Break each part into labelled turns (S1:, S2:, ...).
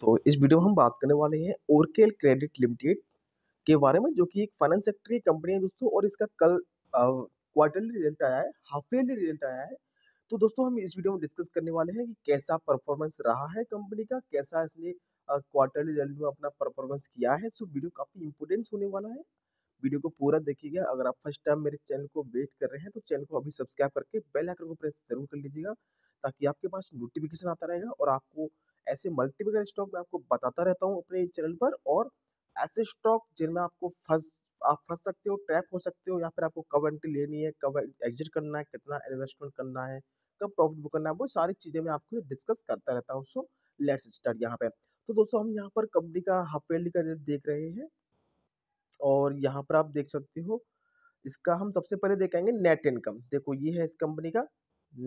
S1: तो इस वीडियो में हम बात करने वाले हैं ओरकेल क्रेडिट लिमिटेड के बारे में जो कि एक फाइनेंस सेक्टर की कंपनी है दोस्तों और इसका कल क्वार्टरली रिजल्ट आया है हाफ ईयरली रिजल्ट आया है तो दोस्तों हम इस वीडियो में डिस्कस करने वाले हैं कि कैसा परफॉर्मेंस रहा है कंपनी का कैसा इसने क्वार्टरली रिजल्ट में अपना परफॉर्मेंस किया है सो वीडियो काफ़ी इंपोर्टेंस होने वाला है वीडियो को पूरा देखिएगा अगर आप फर्स्ट टाइम मेरे चैनल को वेट कर रहे हैं तो चैनल को अभी सब्सक्राइब करके बेल आइकन को प्रेस जरूर कर लीजिएगा ताकि आपके पास नोटिफिकेशन आता रहेगा और आपको ऐसे मल्टीपल स्टॉक मैं आपको बताता रहता हूँ अपने चैनल पर और ऐसे स्टॉक जिनमें आपको फंस आप फंस सकते हो ट्रैप हो सकते हो या फिर आपको कब एंट्री लेनी है कब एग्जिट करना है कितना इन्वेस्टमेंट करना है कब प्रॉफिट बुक करना है वो सारी चीज़ें मैं आपको डिस्कस करता रहता हूँ सो लेट्स स्टार्ट यहाँ पे तो दोस्तों हम यहाँ पर कंपनी का हाफ एयरली का रेट देख रहे हैं और यहाँ पर आप देख सकते हो इसका हम सबसे पहले देखेंगे नेट इनकम देखो ये है इस कंपनी का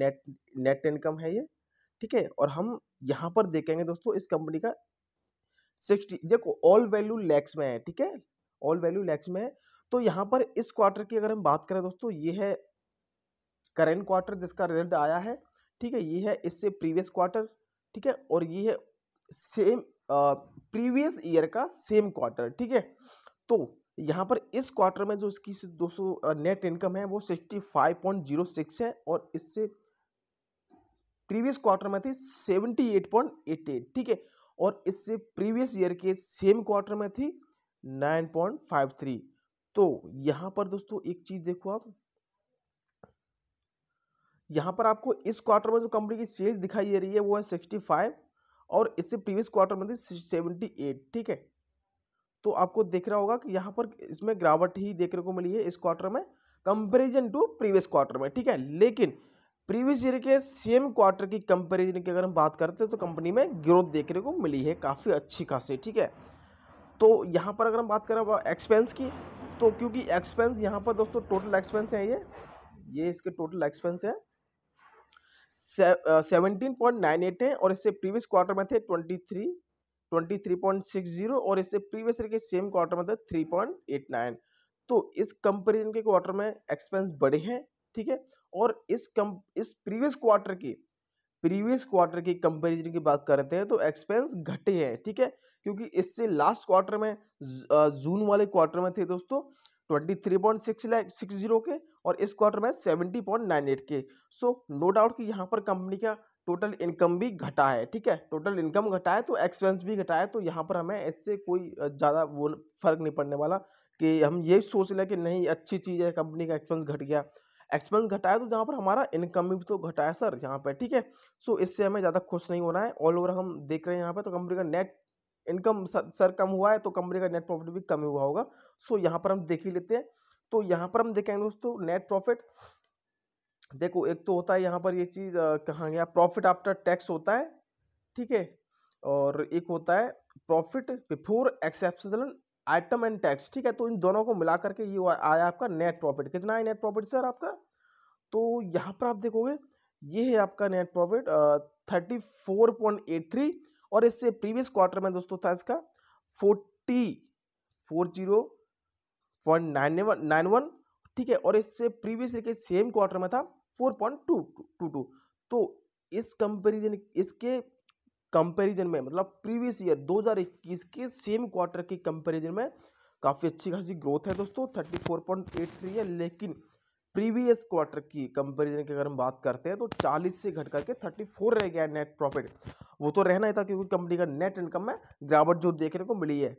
S1: नेट नेट इनकम है ये ठीक है और हम यहाँ पर देखेंगे दोस्तों इस कंपनी का सिक्सटी देखो ऑल वैल्यू लैक्स में है ठीक है ऑल वैल्यू लैक्स में है तो यहाँ पर इस क्वार्टर की अगर हम बात करें दोस्तों ये है करेंट क्वार्टर जिसका रिजल्ट आया है ठीक है ये है इससे प्रीवियस क्वार्टर ठीक है और ये है सेम प्रीवियस ईयर का सेम क्वार्टर ठीक है तो यहाँ पर इस क्वार्टर में जो इसकी दोस्तों नेट इनकम है वो sixty five point zero six है और इससे प्रीवियस क्वार्टर में थी 78.88 ठीक है और इससे प्रीवियस ईयर के सेम क्वार्टर में थी 9.53 तो यहां पर दोस्तों एक चीज देखो आप यहां पर आपको इस क्वार्टर में जो कंपनी की सेल्स दिखाई दे रही है वो है 65 और इससे प्रीवियस क्वार्टर में थी 78 ठीक है तो आपको देख रहा होगा कि यहाँ पर इसमें गिरावट ही देखने को मिली है इस क्वार्टर में कंपेरिजन टू प्रीवियस क्वार्टर में ठीक है लेकिन प्रीवियस ईयर के सेम क्वार्टर की कंपेरिजन की अगर हम बात करते हैं तो कंपनी में ग्रोथ देखने को मिली है काफ़ी अच्छी खासी ठीक है तो यहाँ पर अगर हम बात करें एक्सपेंस की तो क्योंकि एक्सपेंस यहाँ पर दोस्तों टोटल एक्सपेंस है ये ये इसके टोटल एक्सपेंस है सेवनटीन पॉइंट नाइन एट है और इससे प्रीवियस क्वार्टर में थे twenty three twenty three point six zero और इससे प्रीवियस ईयर के सेम क्वार्टर में थे थ्री पॉइंट एट नाइन तो इस कंपेरिजन के क्वार्टर में एक्सपेंस बढ़े हैं ठीक है और इस कम इस प्रीवियस क्वार्टर की प्रीवियस क्वार्टर की कंपेरिजन की बात करते हैं तो एक्सपेंस घटे हैं ठीक है क्योंकि इससे लास्ट क्वार्टर में जून वाले क्वार्टर में थे दोस्तों twenty three point six six zero के और इस क्वार्टर में सेवेंटी पॉइंट नाइन एट के सो नो डाउट कि यहाँ पर कंपनी का टोटल इनकम भी घटा है ठीक है टोटल इनकम घटा है तो एक्सपेंस भी घटा है तो यहाँ पर हमें इससे कोई ज़्यादा वो फर्क नहीं पड़ने वाला कि हम ये सोच लें कि नहीं अच्छी चीज़ है कंपनी का एक्सपेंस घट गया एक्सपेंस घटाया तो जहाँ पर हमारा इनकम भी तो घटाया सर यहाँ पर ठीक है सो इससे हमें ज़्यादा खुश नहीं होना है ऑल ओवर हम देख रहे हैं यहाँ पर तो कंपनी का नेट इनकम सर, सर कम हुआ है तो कंपनी का नेट प्रॉफिट भी कम हुआ होगा सो यहाँ पर हम देख ही लेते हैं तो यहाँ पर हम देखेंगे दोस्तों नेट प्रॉफिट देखो एक तो होता है यहाँ पर ये चीज़ कहाँ गया प्रॉफिट आफ्टर टैक्स होता है ठीक है और एक होता है profit before exceptional item and tax ठीक है तो इन दोनों को मिला करके ये आया आपका नेट प्रॉफिट कितना है नेट प्रॉफिट सर आपका तो यहाँ पर आप देखोगे ये है आपका net profit thirty four point eight three और इससे प्रीवियस क्वार्टर में दोस्तों था इसका forty four zero point nine one nine one ठीक है और इससे प्रीवियस के सेम क्वार्टर में था four point two two two तो इस कंपेरिजन इसके कंपैरिजन में मतलब प्रीवियस ईयर 2021 के सेम क्वार्टर के कंपैरिजन में काफ़ी अच्छी खासी ग्रोथ है दोस्तों 34.83 है लेकिन प्रीवियस क्वार्टर की कंपैरिजन की अगर हम बात करते हैं तो 40 से घट करके 34 रह गया नेट प्रॉफिट वो तो रहना ही था क्योंकि कंपनी का नेट इनकम में गिरावट जो देखने को मिली है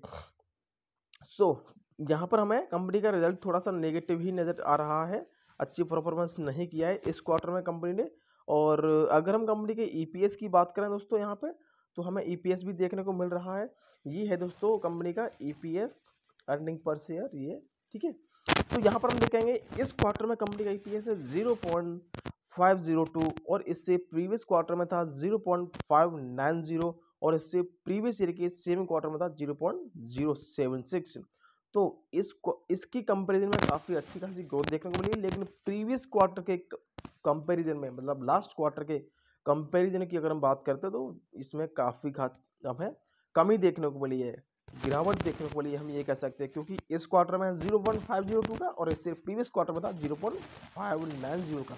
S1: सो so, यहाँ पर हमें कंपनी का रिजल्ट थोड़ा सा नेगेटिव ही नज़र आ रहा है अच्छी परफॉर्मेंस नहीं किया है इस क्वार्टर में कंपनी ने और अगर हम कंपनी के ई e की बात करें दोस्तों यहाँ पर तो हमें ई e भी देखने को मिल रहा है ये है दोस्तों कंपनी का ई पी एस अर्निंग पर शेयर ये ठीक है तो यहाँ पर हम देखेंगे इस क्वार्टर में कंपनी का ई पी एस है zero point five zero two और इससे प्रीवियस क्वार्टर में था zero point five nine zero और इससे प्रीवियस ईयर के सेम क्वार्टर में था zero point zero seven six तो इस इसकी कंपेरिजन में काफ़ी अच्छी खासी ग्रोथ देखने को मिली लेकिन प्रीवियस क्वार्टर के कंपैरिजन में मतलब लास्ट क्वार्टर के कंपैरिजन की अगर हम बात करते हैं तो इसमें काफ़ी घात हमें कमी देखने को मिली है गिरावट देखने को मिली है हम ये कह सकते हैं क्योंकि इस क्वार्टर में zero point five zero two का और इससे प्रीवियस क्वार्टर में था zero point five nine zero का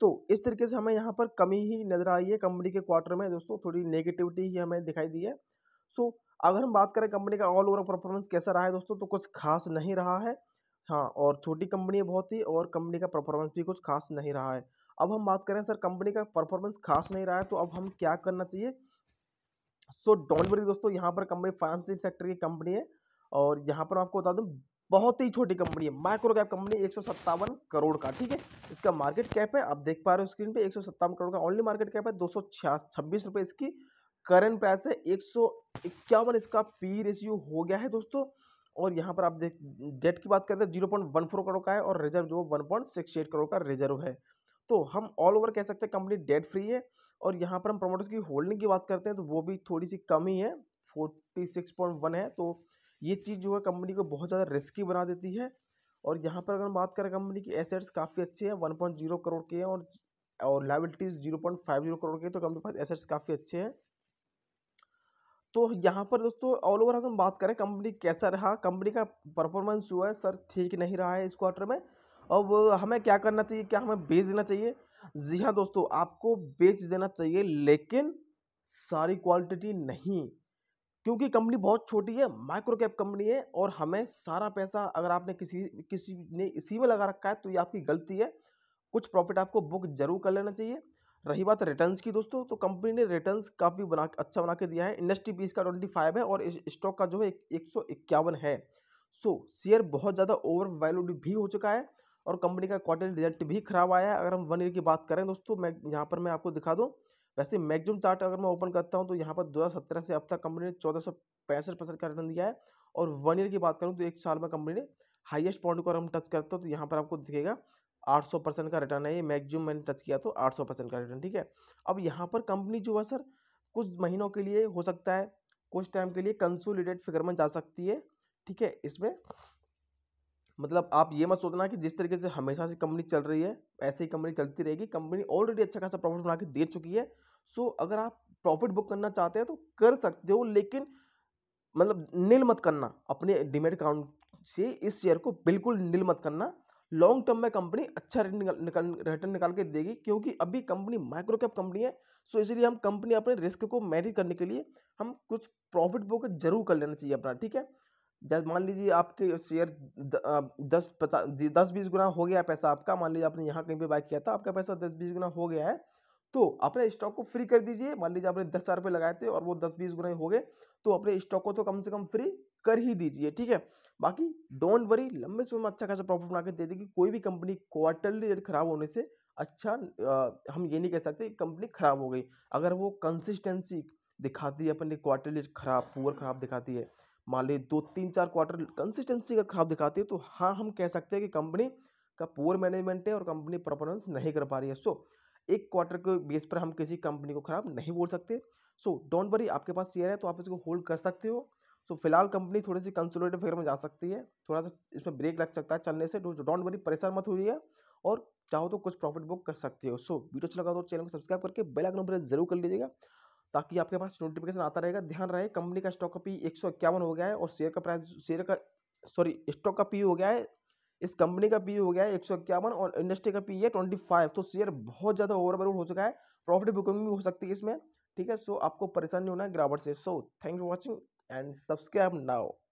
S1: तो इस तरीके से हमें यहाँ पर कमी ही नज़र आई है कंपनी के क्वार्टर में दोस्तों थोड़ी नेगेटिविटी ही हमें दिखाई दी है सो अगर हम बात करें कंपनी का ऑल ओवर परफॉर्मेंस कैसा रहा है दोस्तों तो कुछ खास नहीं रहा है हाँ और छोटी कंपनी है बहुत ही और कंपनी का परफॉर्मेंस भी कुछ खास नहीं रहा है अब हम बात करें सर कंपनी का परफॉर्मेंस खास नहीं रहा है तो अब हम क्या करना चाहिए सो डोंट वरी दोस्तों यहाँ पर कंपनी फाइनेंशियल सेक्टर की कंपनी है और यहाँ पर आपको बता दूँ बहुत ही छोटी कंपनी है माइक्रो कैप कंपनी एक करोड़ का ठीक है इसका मार्केट कैप है आप देख पा रहे हो स्क्रीन पे एक करोड़ का ओनली मार्केट कैप है दो सौ इसकी करंट प्राइस है एक इसका पी रेशियो हो गया है दोस्तों और यहाँ पर आप देख डेट की बात करते हैं zero point one four crore का है और रिजर्व जो one point six eight crore का रिजर्व है तो हम ऑल ओवर कह सकते हैं कंपनी डेट फ्री है और यहाँ पर हम प्रोमोटर्स की होल्डिंग की बात करते हैं तो वो भी थोड़ी सी कम ही है फोर्टी सिक्स पॉइंट वन है तो ये चीज़ जो है कंपनी को बहुत ज़्यादा रिस्की बना देती है और यहाँ पर अगर हम बात करें कंपनी की एसेट्स काफ़ी अच्छे हैं वन पॉइंट जीरो करोड़ के हैं और और liabilities zero point five zero crore के तो कंपनी के पास एसेट्स काफ़ी अच्छे हैं तो यहाँ पर दोस्तों ऑल ओवर अगर हम बात करें कंपनी कैसा रहा कंपनी का परफॉर्मेंस जो है सर ठीक नहीं रहा है इस क्वार्टर में अब हमें क्या करना चाहिए क्या हमें बेच देना चाहिए जी हाँ दोस्तों आपको बेच देना चाहिए लेकिन सारी क्वालिटी नहीं क्योंकि कंपनी बहुत छोटी है माइक्रो कैप कंपनी है और हमें सारा पैसा अगर आपने किसी किसी ने इसी में लगा रखा है तो ये आपकी गलती है कुछ प्रॉफिट आपको बुक जरूर कर लेना चाहिए रही बात रिटर्न्स की दोस्तों तो कंपनी ने रिटर्न्स काफ़ी बना अच्छा बना के दिया है इंडस्ट्री पीस का ट्वेंटी फाइव है और स्टॉक का जो है एक सौ इक्यावन है सो शेयर बहुत ज़्यादा ओवर वैल्यूड भी हो चुका है और कंपनी का क्वार्टर रिजल्ट भी खराब आया है अगर हम वन ईयर की बात करें दोस्तों मैं यहाँ पर मैं आपको दिखा दूँ वैसे मैगजिम चार्ट अगर मैं ओपन करता हूँ तो यहाँ पर दो से अब तक कंपनी ने चौदह सौ पैंसठ परसेंट का रिटर्न दिया है और वन ईयर की बात करूँ तो एक साल में कंपनी ने हाइएस्ट पॉइंट को अगर हम टच करते हो तो यहाँ पर आपको दिखेगा 800 परसेंट का रिटर्न है ये मैक्सिमम मैंने टच किया तो 800 परसेंट का रिटर्न ठीक है अब यहाँ पर कंपनी जो है सर कुछ महीनों के लिए हो सकता है कुछ टाइम के लिए कंसोलिडेट फिगर में जा सकती है ठीक है इसमें मतलब आप ये मत सोचना कि जिस तरीके से हमेशा से कंपनी चल रही है ऐसे ही कंपनी चलती रहेगी कंपनी ऑलरेडी अच्छा खासा प्रॉफिट बना के दे चुकी है सो अगर आप प्रॉफिट बुक करना चाहते हैं तो कर सकते हो लेकिन मतलब नील मत करना अपने डिमेट अकाउंट से इस शेयर को बिल्कुल नील मत करना लॉन्ग टर्म में कंपनी अच्छा रिटर्न निकल रिटर्न निकाल के देगी क्योंकि अभी कंपनी माइक्रो कैप कंपनी है सो इसलिए हम कंपनी अपने रिस्क को मैनेज करने के लिए हम कुछ प्रॉफिट बुक जरूर कर लेना चाहिए अपना ठीक है जैसे मान लीजिए आपके शेयर दस पचास दस बीस गुना हो गया पैसा आपका मान लीजिए आपने यहाँ कहीं पर बाय किया था आपका पैसा दस बीस गुना हो गया है तो अपने स्टॉक को फ्री कर दीजिए मान लीजिए आपने दस हज़ार रुपये लगाए थे और वो दस बीस गुना हो गए तो अपने स्टॉक को तो कम से कम फ्री कर ही दीजिए ठीक है बाकी डोंट वरी लंबे समय में अच्छा खासा प्रॉफिट बना के दे देगी कोई भी कंपनी क्वार्टरली रेट खराब होने से अच्छा आ, हम ये नहीं कह सकते कंपनी खराब हो गई अगर वो कंसिस्टेंसी दिखाती है अपने क्वार्टरली खराब पुअर खराब दिखाती है मान ली दो तीन चार क्वार्टर कंसिस्टेंसी अगर खराब दिखाती है तो हाँ हम कह सकते हैं कि कंपनी का पुअर मैनेजमेंट है और कंपनी परफॉर्मेंस नहीं कर पा रही है सो so, एक क्वार्टर के बेस पर हम किसी कंपनी को ख़राब नहीं बोल सकते सो डोंट वरी आपके पास शेयर है तो आप इसको होल्ड कर सकते हो सो so, फिलहाल कंपनी थोड़ी सी कंसोलेटिव फिगर में जा सकती है थोड़ा सा इसमें ब्रेक लग सकता है चलने से डोंट तो वरी परेशान मत होइए और चाहो तो कुछ प्रॉफिट बुक कर सकते हो सो so, वीडियो अच्छा लगा तो चैनल को सब्सक्राइब करके बेल आइकन प्रेस जरूर कर लीजिएगा ताकि आपके पास नोटिफिकेशन आता रहेगा ध्यान रहे कंपनी का स्टॉक का पी एक हो गया है और शेयर का प्राइस शेयर का सॉरी स्टॉक का पी हो गया है इस कंपनी का पी हो गया है एक और इंडस्ट्री का पी है ट्वेंटी फाइव तो शेयर बहुत ज़्यादा ओवर हो चुका है प्रॉफिट बुकिंग भी हो सकती है इसमें ठीक है सो आपको परेशान नहीं होना है ग्रावर से so thank you watching and subscribe now